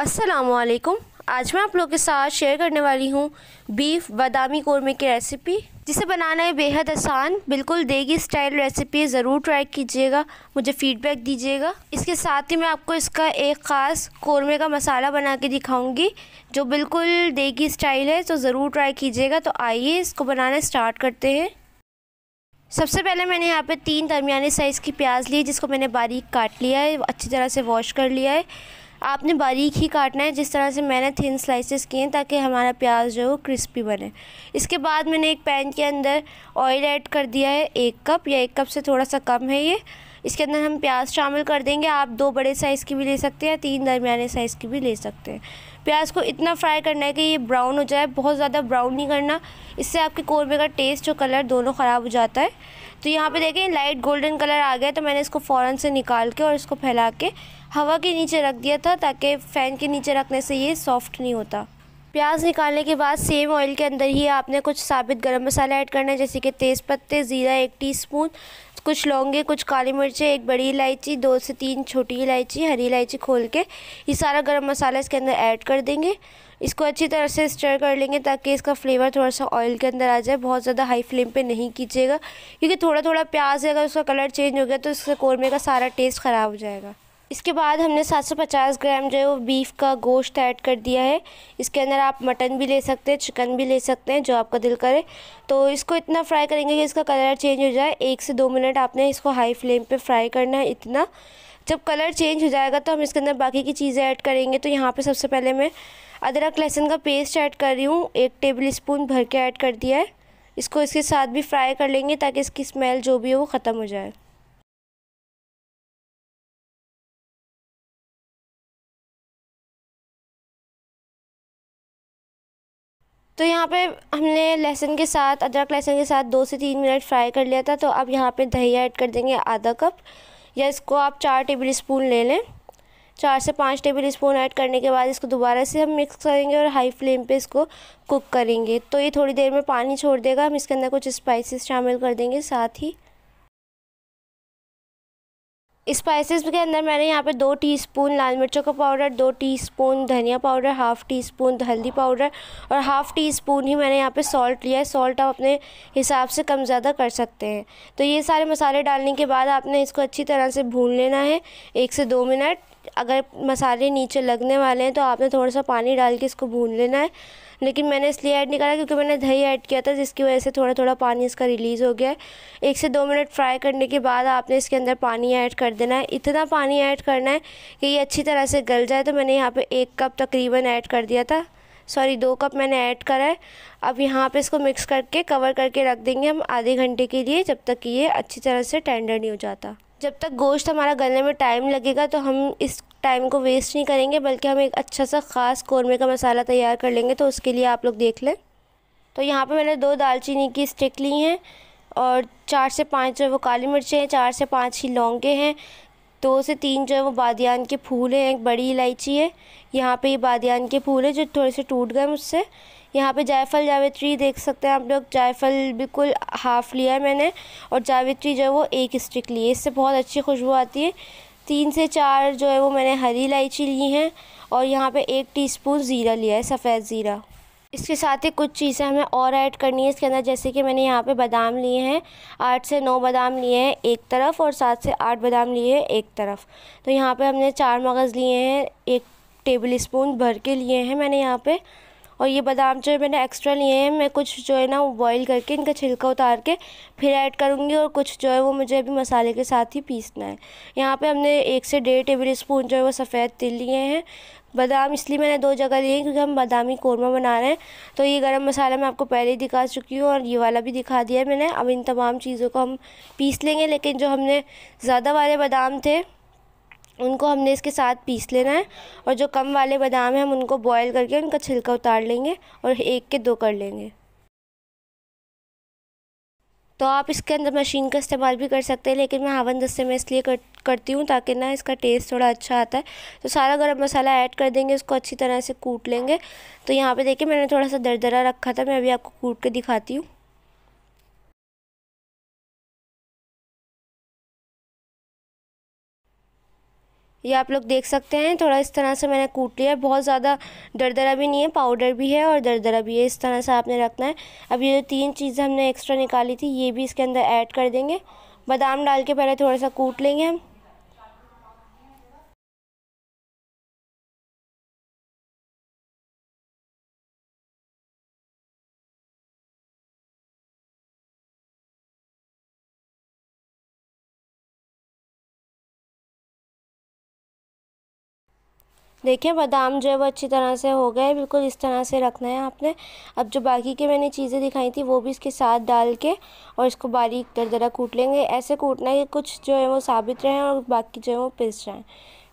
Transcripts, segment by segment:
असलकुम आज मैं आप लोग के साथ शेयर करने वाली हूँ बीफ बादामी कौरमे की रेसिपी जिसे बनाना है बेहद आसान बिल्कुल देगी स्टाइल रेसिपी ज़रूर ट्राई कीजिएगा मुझे फीडबैक दीजिएगा इसके साथ ही मैं आपको इसका एक ख़ास कौरमे का मसाला बना के दिखाऊंगी जो बिल्कुल देगी स्टाइल है तो ज़रूर ट्राई कीजिएगा तो आइए इसको बनाना स्टार्ट करते हैं सबसे पहले मैंने यहाँ पे तीन दरमिया साइज़ की प्याज ली जिसको मैंने बारीक काट लिया है अच्छी तरह से वॉश कर लिया है आपने बारीक ही काटना है जिस तरह से मैंने थिन स्लाइसेस किए हैं ताकि हमारा प्याज जो है वो क्रिस्पी बने इसके बाद मैंने एक पैन के अंदर ऑयल ऐड कर दिया है एक कप या एक कप से थोड़ा सा कम है ये इसके अंदर हम प्याज शामिल कर देंगे आप दो बड़े साइज़ की भी ले सकते हैं या तीन दरमियाने साइज़ की भी ले सकते हैं प्याज को इतना फ्राई करना है कि ये ब्राउन हो जाए बहुत ज़्यादा ब्राउन नहीं करना इससे आपके कौरमे का टेस्ट और कलर दोनों ख़राब हो जाता है तो यहाँ पे देखें लाइट गोल्डन कलर आ गया तो मैंने इसको फ़ौरन से निकाल के और इसको फैला के हवा के नीचे रख दिया था ताकि फ़ैन के नीचे रखने से ये सॉफ्ट नहीं होता प्याज निकालने के बाद सेम ऑयल के अंदर ही आपने कुछ साबित गरम मसाला ऐड करना है जैसे कि तेज़ पत्ते ज़ीरा एक टीस्पून कुछ लौंगे कुछ काली मिर्चें एक बड़ी इलायची दो से तीन छोटी इलायची हरी इलायची खोल के ये सारा गरम मसाला इसके अंदर ऐड कर देंगे इसको अच्छी तरह से स्टर कर लेंगे ताकि इसका फ्लेवर थोड़ा सा ऑयल के अंदर आ जाए बहुत ज़्यादा हाई फ्लेम पर नहीं कीजिएगा क्योंकि थोड़ा थोड़ा प्याज है अगर उसका कलर चेंज हो गया तो इससे कौरमे का सारा टेस्ट ख़राब हो जाएगा इसके बाद हमने 750 ग्राम जो है वो बीफ का गोश्त ऐड कर दिया है इसके अंदर आप मटन भी ले सकते हैं चिकन भी ले सकते हैं जो आपका दिल करे तो इसको इतना फ्राई करेंगे कि इसका कलर चेंज हो जाए एक से दो मिनट आपने इसको हाई फ्लेम पे फ्राई करना है इतना जब कलर चेंज हो जाएगा तो हम इसके अंदर बाकी की चीज़ें ऐड करेंगे तो यहाँ पर सबसे पहले मैं अदरक लहसुन का पेस्ट ऐड कर रही हूँ एक टेबल स्पून भर के ऐड कर दिया है इसको इसके साथ भी फ्राई कर लेंगे ताकि इसकी स्मेल जो भी है वो ख़त्म हो जाए तो यहाँ पे हमने लहसुन के साथ अदरक लहसुन के साथ दो से तीन मिनट फ्राई कर लिया था तो अब यहाँ पे दही ऐड कर देंगे आधा कप या इसको आप चार टेबल स्पून ले लें चार से पाँच टेबल स्पून ऐड करने के बाद इसको दोबारा से हम मिक्स करेंगे और हाई फ्लेम पे इसको कुक करेंगे तो ये थोड़ी देर में पानी छोड़ देगा हम इसके अंदर कुछ स्पाइसेस शामिल कर देंगे साथ ही स्पाइसेस के अंदर मैंने यहाँ पे दो टीस्पून लाल मिर्चों का पाउडर दो टीस्पून धनिया पाउडर हाफ़ टी स्पून हल्दी पाउडर और हाफ़ टी स्पून ही मैंने यहाँ पे सॉल्ट लिया है सॉल्ट आप अपने हिसाब से कम ज़्यादा कर सकते हैं तो ये सारे मसाले डालने के बाद आपने इसको अच्छी तरह से भून लेना है एक से दो मिनट अगर मसाले नीचे लगने वाले हैं तो आपने थोड़ा सा पानी डाल के इसको भून लेना है लेकिन मैंने इसलिए ऐड नहीं करा क्योंकि मैंने दही ऐड किया था जिसकी वजह से थोड़ा थोड़ा पानी इसका रिलीज़ हो गया है एक से दो मिनट फ्राई करने के बाद आपने इसके अंदर पानी ऐड कर देना है इतना पानी ऐड करना है कि ये अच्छी तरह से गल जाए तो मैंने यहाँ पर एक कप तकरीबन ऐड कर दिया था सॉरी दो कप मैंने ऐड करा है अब यहाँ पे इसको मिक्स करके कवर करके रख देंगे हम आधे घंटे के लिए जब तक कि ये अच्छी तरह से टेंडर नहीं हो जाता जब तक गोश्त हमारा गलने में टाइम लगेगा तो हम इस टाइम को वेस्ट नहीं करेंगे बल्कि हम एक अच्छा सा ख़ास कौरमे का मसाला तैयार कर लेंगे तो उसके लिए आप लोग देख लें तो यहाँ पर मैंने दो दालचीनी की स्टिक ली हैं और चार से पाँच जो है वो काली मिर्चें हैं चार से पाँच ही लौंगे हैं दो से तीन जो है वो बादियान के फूल हैं एक बड़ी इलायची है यहाँ पे ये बादियान के फूल है जो थोड़े से टूट गए मुझसे यहाँ पे जायफल जावित्री देख सकते हैं आप लोग जायफल बिल्कुल हाफ़ लिया है मैंने और जावित्री जो है वो एक स्टिक ली है इससे बहुत अच्छी खुशबू आती है तीन से चार जो है वो मैंने हरी इलायची ली है और यहाँ पे एक टीस्पून ज़ीरा लिया है सफ़ेद ज़ीरा इसके साथ ही कुछ चीज़ें हमें और ऐड करनी है इसके अंदर जैसे कि मैंने यहाँ पे बादाम लिए हैं आठ से नौ बादाम लिए हैं एक तरफ और सात से आठ बादाम लिए हैं एक तरफ तो यहाँ पे हमने चार मगज़ लिए हैं एक टेबल स्पून भर के लिए हैं मैंने यहाँ पर और ये बादाम जो है मैंने एक्स्ट्रा लिए हैं मैं कुछ जो है ना वो बॉईल करके इनका छिलका उतार के फिर ऐड करूँगी और कुछ जो है वो मुझे अभी मसाले के साथ ही पीसना है यहाँ पे हमने एक से डेढ़ टेबल स्पून जो है वो सफ़ेद तिल लिए हैं बादाम इसलिए मैंने दो जगह लिए क्योंकि हम बादामी कौरमा बना रहे हैं तो ये गर्म मसाला मैं आपको पहले ही दिखा चुकी हूँ और ये वाला भी दिखा दिया है मैंने अब इन तमाम चीज़ों को हम पीस लेंगे लेकिन जो हमने ज़्यादा वाले बादाम थे उनको हमने इसके साथ पीस लेना है और जो कम वाले बादाम हैं हम उनको बॉयल करके उनका छिलका उतार लेंगे और एक के दो कर लेंगे तो आप इसके अंदर मशीन का इस्तेमाल भी कर सकते हैं लेकिन मैं हावन दस्ते में इसलिए कर, करती हूँ ताकि ना इसका टेस्ट थोड़ा अच्छा आता है तो सारा गरम मसाला ऐड कर देंगे उसको अच्छी तरह से कूट लेंगे तो यहाँ पे देखिए मैंने थोड़ा सा दरदरा रखा था मैं अभी आपको कूट के दिखाती हूँ ये आप लोग देख सकते हैं थोड़ा इस तरह से मैंने कूट लिया है बहुत ज़्यादा दरदरा भी नहीं है पाउडर भी है और दरदरा भी है इस तरह से आपने रखना है अब ये जो तीन चीज़ें हमने एक्स्ट्रा निकाली थी ये भी इसके अंदर ऐड कर देंगे बादाम डाल के पहले थोड़ा सा कूट लेंगे हम देखिए बादाम जो है वो अच्छी तरह से हो गए बिल्कुल इस तरह से रखना है आपने अब जो बाकी की मैंने चीज़ें दिखाई थी वो भी इसके साथ डाल के और इसको बारीक दर दरा कूट लेंगे ऐसे कूटना है कि कुछ जो है वो साबित रहें और बाकी जो है वो पिस जाएँ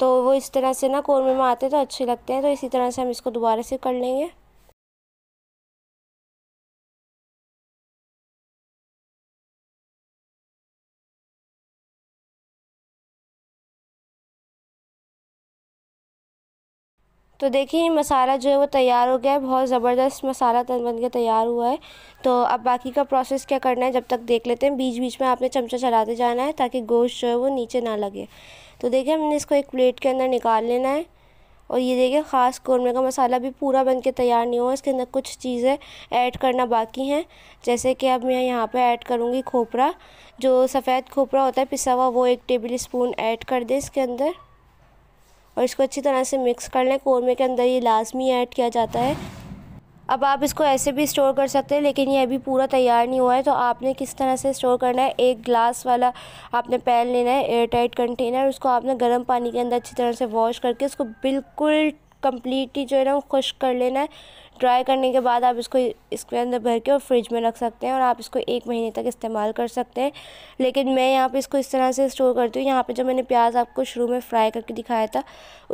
तो वो इस तरह से ना कौरमे में आते तो अच्छे लगते हैं तो इसी तरह से हम इसको दोबारा से कर लेंगे तो देखिए ये मसाला जो है वो तैयार हो गया है बहुत ज़बरदस्त मसाला तन बन के तैयार हुआ है तो अब बाकी का प्रोसेस क्या करना है जब तक देख लेते हैं बीच बीच में आपने चमचा चलाते जाना है ताकि गोश्त जो है वो नीचे ना लगे तो देखिए हमने इसको एक प्लेट के अंदर निकाल लेना है और ये देखिए ख़ास कौरमे का मसाला भी पूरा बन के तैयार नहीं हुआ इसके अंदर कुछ चीज़ें ऐड करना बाकी हैं जैसे कि अब मैं यहाँ पर ऐड करूँगी खोपरा जो सफ़ेद खोपरा होता है पिसा हुआ वो एक टेबल स्पून ऐड कर दें इसके अंदर और इसको अच्छी तरह से मिक्स कर लें कौरमे के अंदर ये लाजमी ऐड किया जाता है अब आप इसको ऐसे भी स्टोर कर सकते हैं लेकिन ये अभी पूरा तैयार नहीं हुआ है तो आपने किस तरह से स्टोर करना है एक ग्लास वाला आपने पैन लेना है एयर टाइट कंटेनर उसको आपने गर्म पानी के अंदर अच्छी तरह से वॉश करके उसको बिल्कुल कम्प्लीटली जो है ना खुश कर लेना है ड्राई करने के बाद आप इसको इसके अंदर भर के और फ्रिज में रख सकते हैं और आप इसको एक महीने तक इस्तेमाल कर सकते हैं लेकिन मैं यहाँ पे इसको इस तरह से स्टोर करती हूँ यहाँ पे जो मैंने प्याज आपको शुरू में फ्राई करके दिखाया था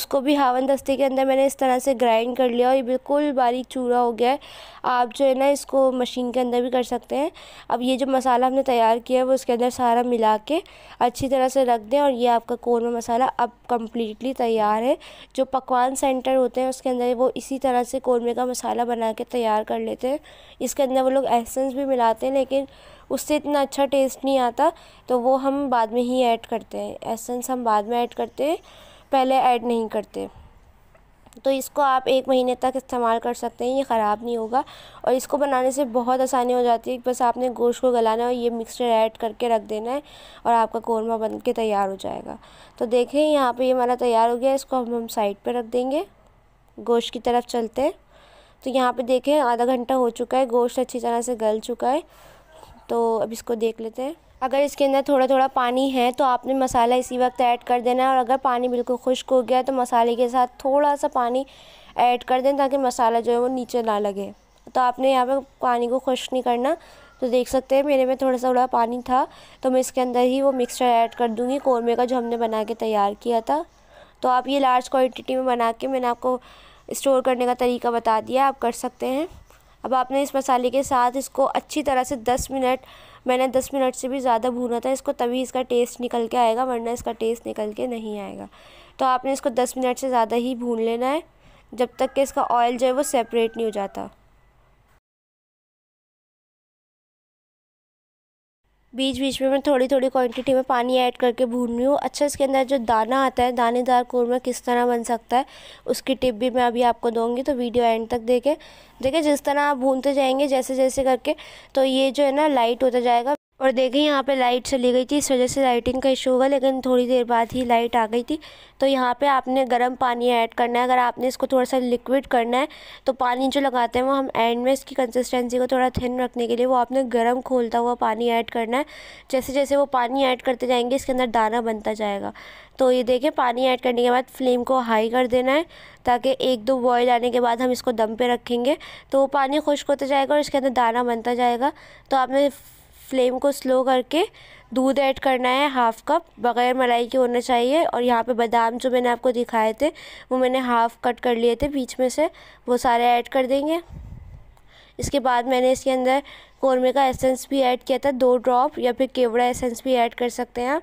उसको भी हावन दस्ते के अंदर मैंने इस तरह से ग्राइंड कर लिया और ये बिल्कुल बारीक चूरा हो गया है आप जो है ना इसको मशीन के अंदर भी कर सकते हैं अब ये जो मसाला हमने तैयार किया है वो इसके अंदर सारा मिला के अच्छी तरह से रख दें और ये आपका कौरमा मसाला अब कम्प्लीटली तैयार है जो पकवान सेंटर होते हैं उसके अंदर वो इसी तरह से कौरमे का मसाला मसाला बना के तैयार कर लेते हैं इसके अंदर वो लोग एसेंस भी मिलाते हैं लेकिन उससे इतना अच्छा टेस्ट नहीं आता तो वो हम बाद में ही ऐड करते हैं एसेंस हम बाद में ऐड करते हैं पहले ऐड नहीं करते तो इसको आप एक महीने तक इस्तेमाल कर सकते हैं ये ख़राब नहीं होगा और इसको बनाने से बहुत आसानी हो जाती है बस आपने गोश्त को गलाना है और ये मिक्सचर ऐड करके रख देना है और आपका कौरमा बन के तैयार हो जाएगा तो देखें यहाँ पे ये हमारा तैयार हो गया इसको हम हम साइड पे रख देंगे गोश्त की तरफ चलते हैं तो यहाँ पे देखें आधा घंटा हो चुका है गोश्त अच्छी तरह से गल चुका है तो अब इसको देख लेते हैं अगर इसके अंदर थोड़ा थोड़ा पानी है तो आपने मसाला इसी वक्त ऐड कर देना है और अगर पानी बिल्कुल खुश्क हो गया तो मसाले के साथ थोड़ा सा पानी ऐड कर दें ताकि मसाला जो है वो नीचे ना लगे तो आपने यहाँ पर पानी को खुश्क नहीं करना तो देख सकते हैं मेरे में थोड़ा सा थोड़ा पानी था तो मैं इसके अंदर ही वो मिक्सचर ऐड कर दूँगी कौरमे का जो हमने बना के तैयार किया था तो आप ये लार्ज क्वान्टिटी में बना के मैंने आपको स्टोर करने का तरीका बता दिया आप कर सकते हैं अब आपने इस मसाले के साथ इसको अच्छी तरह से दस मिनट मैंने दस मिनट से भी ज़्यादा भूना था इसको तभी इसका टेस्ट निकल के आएगा वरना इसका टेस्ट निकल के नहीं आएगा तो आपने इसको दस मिनट से ज़्यादा ही भून लेना है जब तक कि इसका ऑयल जो है वो सेपरेट नहीं हो जाता बीच बीच में मैं थोड़ी थोड़ी क्वांटिटी में पानी ऐड करके भून रही हूँ अच्छा इसके अंदर जो दाना आता है दानेदार कौरमा किस तरह बन सकता है उसकी टिप भी मैं अभी आपको दूंगी तो वीडियो एंड तक देखें देखें जिस तरह आप भूनते जाएंगे जैसे जैसे करके तो ये जो है ना लाइट होता जाएगा और देखिए यहाँ पे लाइट चली गई थी इस वजह से लाइटिंग का इशू होगा लेकिन थोड़ी देर बाद ही लाइट आ गई थी तो यहाँ पे आपने गर्म पानी ऐड करना है अगर आपने इसको थोड़ा सा लिक्विड करना है तो पानी जो लगाते हैं वो हम एंड में इसकी कंसिस्टेंसी को थोड़ा थिन रखने के लिए वो आपने गर्म खोलता हुआ पानी ऐड करना है जैसे जैसे वो पानी ऐड करते जाएंगे इसके अंदर दाना बनता जाएगा तो ये देखें पानी ऐड करने के बाद फ्लेम को हाई कर देना है ताकि एक दो बॉयल आने के बाद हम इसको दम पे रखेंगे तो वो पानी खुश्क होता जाएगा और इसके अंदर दाना बनता जाएगा तो आपने फ्लेम को स्लो करके दूध ऐड करना है हाफ़ कप बग़ैर मलाई के होना चाहिए और यहाँ पे बादाम जो मैंने आपको दिखाए थे वो मैंने हाफ़ कट कर लिए थे बीच में से वो सारे ऐड कर देंगे इसके बाद मैंने इसके अंदर कौरमे का एसेंस भी ऐड किया था दो ड्रॉप या फिर केवड़ा एसेंस भी ऐड कर सकते हैं आप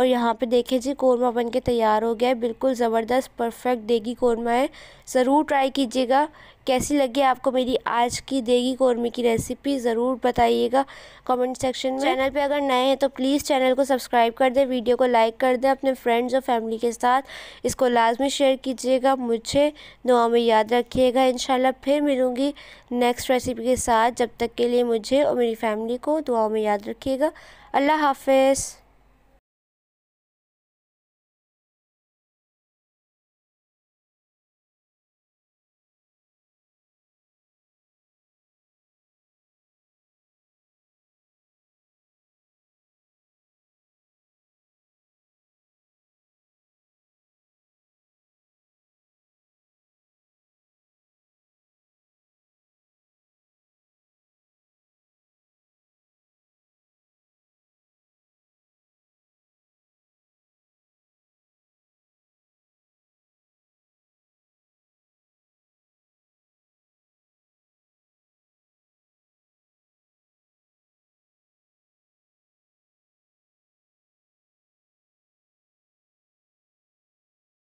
और यहाँ पे देखिए जी कौरमा बन के तैयार हो गया है बिल्कुल ज़बरदस्त परफेक्ट देगी कौरमा है ज़रूर ट्राई कीजिएगा कैसी लगी आपको मेरी आज की देगी कौरमे की रेसिपी ज़रूर बताइएगा कमेंट सेक्शन में चैनल पे अगर नए हैं तो प्लीज़ चैनल को सब्सक्राइब कर दें वीडियो को लाइक कर दें अपने फ्रेंड्स और फैमिली के साथ इसको लाजमी शेयर कीजिएगा मुझे दुआ में याद रखिएगा इन फिर मिलूँगी नेक्स्ट रेसिपी के साथ जब तक के लिए मुझे और मेरी फैमिली को दुआ में याद रखिएगा अल्लाह हाफिज़